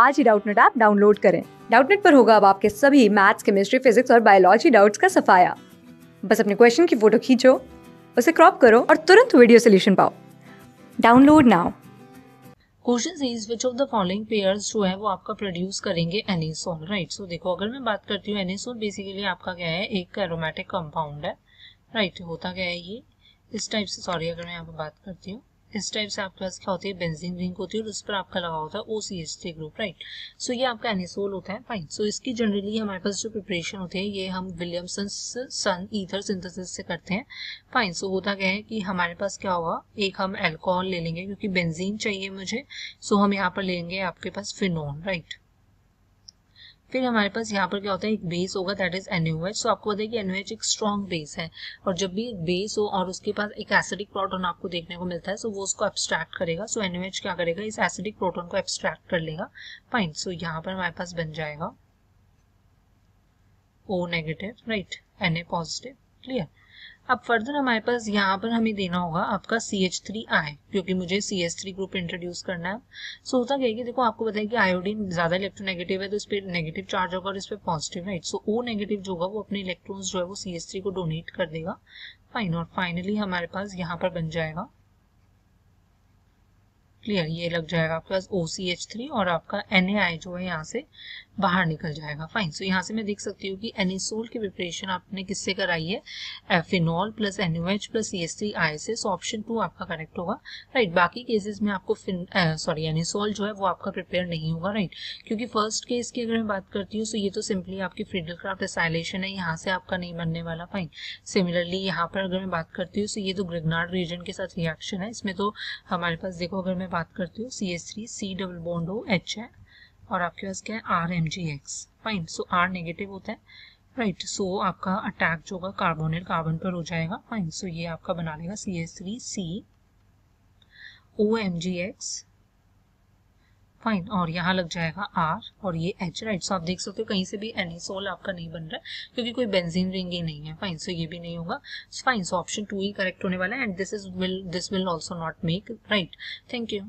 आज ही Doubtnut app download करें डाउटनेट पर होगा अब आपके सभी मैथ्स केमिस्ट्री फिजिक्स और बायोलॉजी डाउट्स का सफाया बस अपने क्वेश्चन की फोटो खींचो उसे क्रॉप करो और तुरंत वीडियो सोल्यूशन पाओ download now question is which of the following pairs जो है वो आपका प्रोड्यूस करेंगे एनिसोल राइट सो देखो अगर मैं बात करती हूँ एनिसोल बेसिकली आपका क्या है एक एरोमेटिक कंपाउंड है राइट right, होता क्या है ये इस टाइप से सॉरी अगर मैं यहाँ पर बात करती हूँ इस टाइप से आपके पास क्या होती है बेंजीन रिंग होती है और उस पर आपका लगा होता है O C H three group right so ये आपका एनिसोल होता है फाइन सो so, इसकी जनरली हमारे पास जो प्रिपरेशन होती है ये हम विलियमसन सन ईथर सिंथेसिस से करते हैं फाइन सो so, होता क्या है कि हमारे पास क्या होगा एक हम एल्कोहल ले लेंगे क्योंकि बेंजीन चाहिए मुझे सो so, हम यहाँ पर लेंगे आपके पास फिनोन राइट right? फिर हमारे पास यहाँ पर क्या होता है एक बेस होगा दैट इज एनयूएच सो आपको पता है कि एनयूएच एक स्ट्रॉन्ग बेस है और जब भी एक बेस हो और उसके पास एक एसिडिक प्रोटोन आपको देखने को मिलता है सो तो so वो उसको एब्स्ट्रैक्ट करेगा सो so एनयूएच क्या करेगा इस एसिडिक प्रोटोन को एब्स्ट्रैक्ट कर लेगा फाइन सो so यहाँ पर हमारे पास बन जाएगा O negative right N A positive clear अब फर्दर हमारे पास यहाँ पर हमें देना होगा आपका सी एच थ्री आई क्योंकि मुझे C H three group introduce करना है सो होता क्या कि देखो आपको बताया कि आयोडीन ज़्यादा इलेक्ट्रोनेगेटिव है तो इस पर नेगेटिव चार्ज होगा और इस पर positive right so O negative जो होगा वो अपने इलेक्ट्रॉन्स जो है वो सी एच थ्री को डोनेट कर देगा फाइन और फाइनली हमारे पास यहाँ पर बन जाएगा क्लियर ये लग जाएगा आपके पास ओ सी एच थ्री और आपका एन ए आई जो है यहाँ से बाहर निकल जाएगा फाइन सो so, यहाँ से मैं देख सकती हूँ कि एनिसोल की प्रिपरेशन आपने किससे कराई है a phenol plus NOH plus C S I से सो ऑप्शन टू आपका करेक्ट होगा राइट बाकी केसेस में आपको सॉरी एनिसोल जो है वो आपका प्रिपेयर नहीं होगा राइट क्योंकि फर्स्ट केस की अगर मैं बात करती हूँ सो so ये तो सिंपली आपकी फ्रीडल क्राफ्ट एसाइलेशन है यहाँ से आपका नहीं बनने वाला फाइन सिमिलरली यहाँ पर अगर मैं बात करती हूँ सो so ये तो ग्रिगनार्ड रीजन के साथ रिएक्शन है इसमें तो हमारे पास देखो अगर मैं बात करती हूँ C S three C double bond O H है और आपके पास क्या है R M G X fine so R negative होता है राइट right, सो so आपका अटैक जो होगा कार्बोनिल कार्बन पर हो जाएगा फाइन सो so ये आपका बना लेगा C S three C O M G X fine और यहाँ लग जाएगा आर और ये एच राइट सो आप देख सकते हो कहीं से भी एनिसोल आपका नहीं बन रहा है क्योंकि कोई बेंजीन रिंग ही नहीं है फाइन सो ये भी नहीं होगा फाइन सो ऑप्शन टू ही करेक्ट होने वाला है and this is will this will also not make right thank you